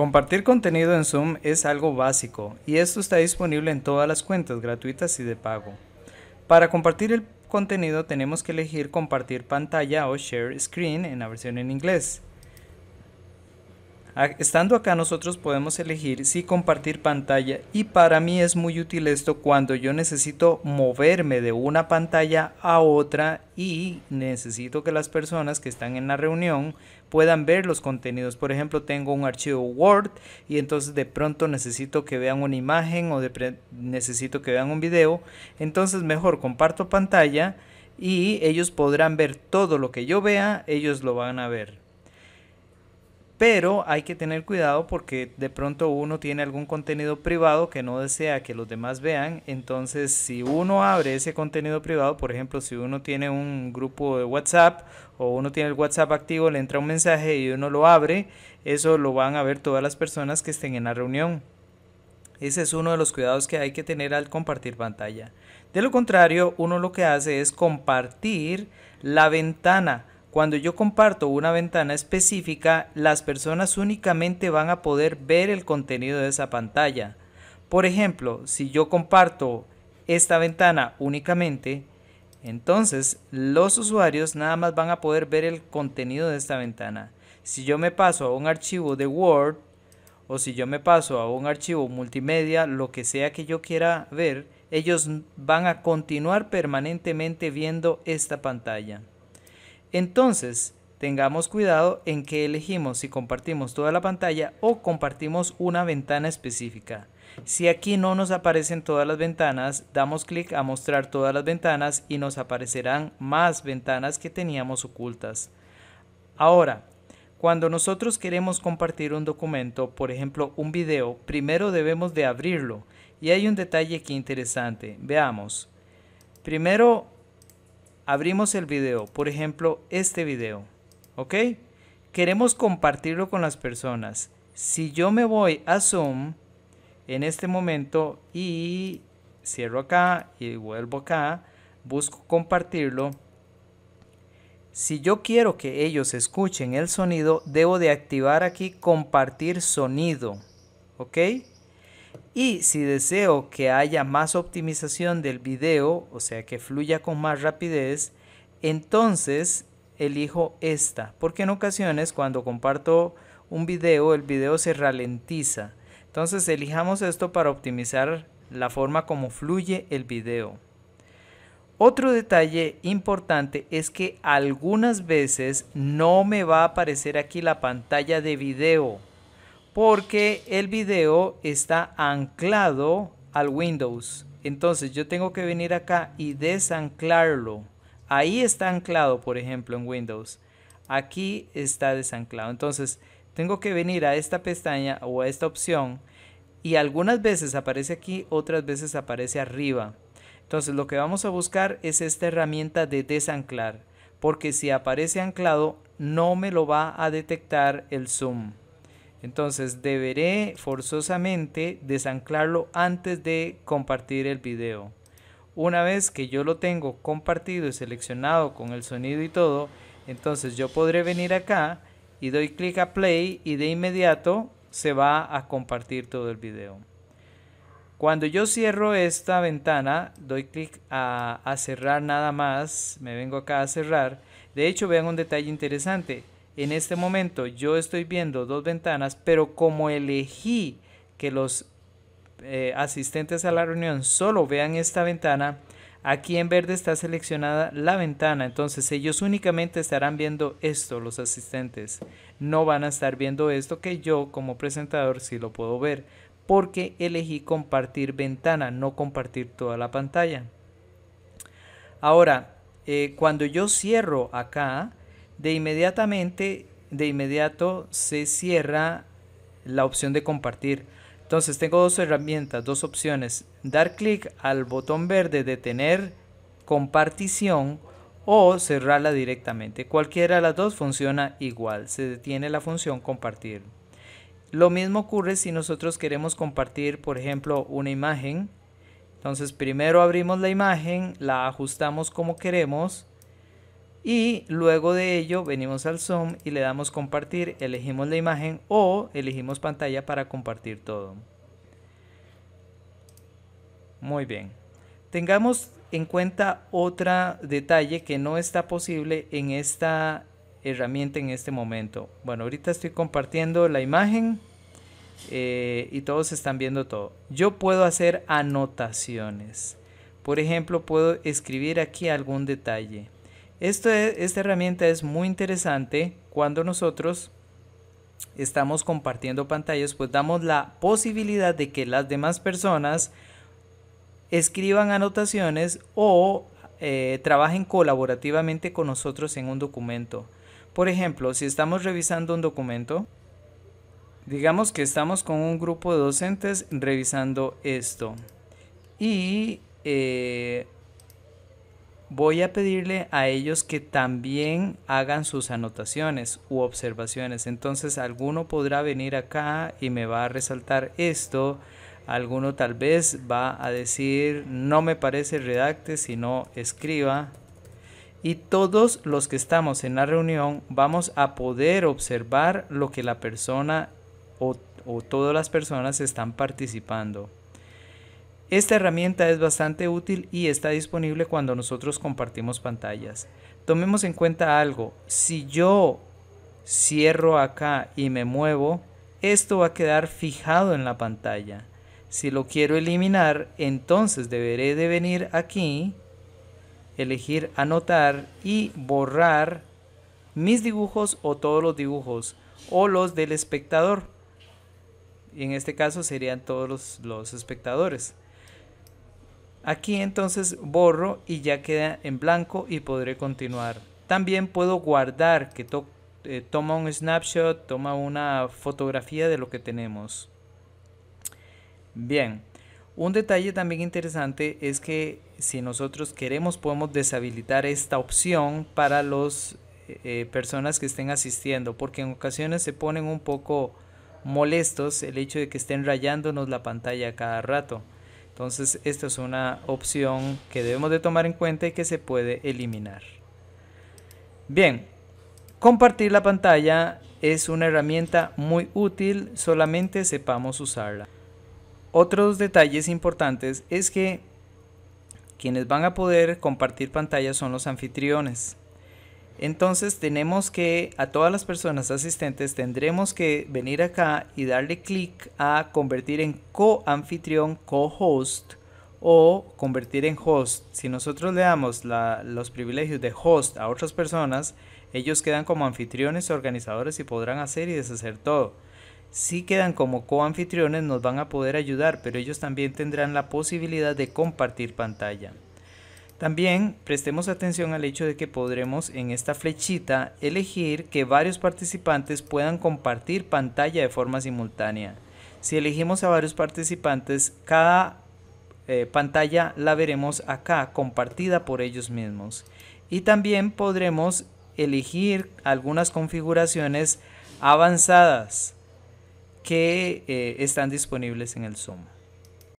Compartir contenido en Zoom es algo básico y esto está disponible en todas las cuentas gratuitas y de pago. Para compartir el contenido tenemos que elegir compartir pantalla o share screen en la versión en inglés. Estando acá nosotros podemos elegir si compartir pantalla y para mí es muy útil esto cuando yo necesito moverme de una pantalla a otra y necesito que las personas que están en la reunión puedan ver los contenidos. Por ejemplo, tengo un archivo Word y entonces de pronto necesito que vean una imagen o necesito que vean un video. Entonces mejor comparto pantalla y ellos podrán ver todo lo que yo vea, ellos lo van a ver pero hay que tener cuidado porque de pronto uno tiene algún contenido privado que no desea que los demás vean, entonces si uno abre ese contenido privado, por ejemplo, si uno tiene un grupo de WhatsApp o uno tiene el WhatsApp activo, le entra un mensaje y uno lo abre, eso lo van a ver todas las personas que estén en la reunión. Ese es uno de los cuidados que hay que tener al compartir pantalla. De lo contrario, uno lo que hace es compartir la ventana cuando yo comparto una ventana específica, las personas únicamente van a poder ver el contenido de esa pantalla. Por ejemplo, si yo comparto esta ventana únicamente, entonces los usuarios nada más van a poder ver el contenido de esta ventana. Si yo me paso a un archivo de Word o si yo me paso a un archivo multimedia, lo que sea que yo quiera ver, ellos van a continuar permanentemente viendo esta pantalla. Entonces, tengamos cuidado en que elegimos si compartimos toda la pantalla o compartimos una ventana específica. Si aquí no nos aparecen todas las ventanas, damos clic a mostrar todas las ventanas y nos aparecerán más ventanas que teníamos ocultas. Ahora, cuando nosotros queremos compartir un documento, por ejemplo un video, primero debemos de abrirlo. Y hay un detalle aquí interesante, veamos. Primero abrimos el video, por ejemplo este video, ¿ok? Queremos compartirlo con las personas. Si yo me voy a Zoom en este momento y cierro acá y vuelvo acá, busco compartirlo. Si yo quiero que ellos escuchen el sonido, debo de activar aquí compartir sonido, ¿ok? Y si deseo que haya más optimización del video, o sea, que fluya con más rapidez, entonces elijo esta, porque en ocasiones cuando comparto un video, el video se ralentiza. Entonces elijamos esto para optimizar la forma como fluye el video. Otro detalle importante es que algunas veces no me va a aparecer aquí la pantalla de video porque el video está anclado al Windows. Entonces yo tengo que venir acá y desanclarlo. Ahí está anclado, por ejemplo, en Windows. Aquí está desanclado. Entonces tengo que venir a esta pestaña o a esta opción y algunas veces aparece aquí, otras veces aparece arriba. Entonces lo que vamos a buscar es esta herramienta de desanclar, porque si aparece anclado no me lo va a detectar el zoom. Entonces deberé forzosamente desanclarlo antes de compartir el video. Una vez que yo lo tengo compartido y seleccionado con el sonido y todo, entonces yo podré venir acá y doy clic a play y de inmediato se va a compartir todo el video. Cuando yo cierro esta ventana, doy clic a, a cerrar nada más, me vengo acá a cerrar. De hecho, vean un detalle interesante en este momento yo estoy viendo dos ventanas, pero como elegí que los eh, asistentes a la reunión solo vean esta ventana, aquí en verde está seleccionada la ventana, entonces ellos únicamente estarán viendo esto, los asistentes. No van a estar viendo esto que yo como presentador sí lo puedo ver, porque elegí compartir ventana, no compartir toda la pantalla. Ahora, eh, cuando yo cierro acá, de inmediatamente, de inmediato se cierra la opción de compartir. Entonces tengo dos herramientas, dos opciones. Dar clic al botón verde de tener compartición o cerrarla directamente. Cualquiera de las dos funciona igual. Se detiene la función compartir. Lo mismo ocurre si nosotros queremos compartir, por ejemplo, una imagen. Entonces primero abrimos la imagen, la ajustamos como queremos y luego de ello venimos al zoom y le damos compartir, elegimos la imagen o elegimos pantalla para compartir todo. Muy bien. Tengamos en cuenta otro detalle que no está posible en esta herramienta en este momento. Bueno, ahorita estoy compartiendo la imagen eh, y todos están viendo todo. Yo puedo hacer anotaciones. Por ejemplo, puedo escribir aquí algún detalle. E, esta herramienta es muy interesante cuando nosotros estamos compartiendo pantallas, pues damos la posibilidad de que las demás personas escriban anotaciones o eh, trabajen colaborativamente con nosotros en un documento. Por ejemplo, si estamos revisando un documento, digamos que estamos con un grupo de docentes revisando esto y eh, voy a pedirle a ellos que también hagan sus anotaciones u observaciones. Entonces alguno podrá venir acá y me va a resaltar esto. Alguno tal vez va a decir, no me parece redacte, sino escriba. Y todos los que estamos en la reunión vamos a poder observar lo que la persona o, o todas las personas están participando. Esta herramienta es bastante útil y está disponible cuando nosotros compartimos pantallas. Tomemos en cuenta algo, si yo cierro acá y me muevo, esto va a quedar fijado en la pantalla. Si lo quiero eliminar, entonces deberé de venir aquí, elegir anotar y borrar mis dibujos o todos los dibujos o los del espectador. y En este caso serían todos los, los espectadores. Aquí entonces borro y ya queda en blanco y podré continuar. También puedo guardar, que eh, toma un snapshot, toma una fotografía de lo que tenemos. Bien, un detalle también interesante es que si nosotros queremos podemos deshabilitar esta opción para las eh, eh, personas que estén asistiendo, porque en ocasiones se ponen un poco molestos el hecho de que estén rayándonos la pantalla cada rato. Entonces esta es una opción que debemos de tomar en cuenta y que se puede eliminar. Bien, compartir la pantalla es una herramienta muy útil, solamente sepamos usarla. Otros detalles importantes es que quienes van a poder compartir pantalla son los anfitriones. Entonces tenemos que, a todas las personas asistentes, tendremos que venir acá y darle clic a convertir en co-anfitrión, co-host o convertir en host. Si nosotros le damos los privilegios de host a otras personas, ellos quedan como anfitriones, organizadores y podrán hacer y deshacer todo. Si quedan como co-anfitriones nos van a poder ayudar, pero ellos también tendrán la posibilidad de compartir pantalla. También prestemos atención al hecho de que podremos en esta flechita elegir que varios participantes puedan compartir pantalla de forma simultánea. Si elegimos a varios participantes, cada eh, pantalla la veremos acá compartida por ellos mismos. Y también podremos elegir algunas configuraciones avanzadas que eh, están disponibles en el Zoom.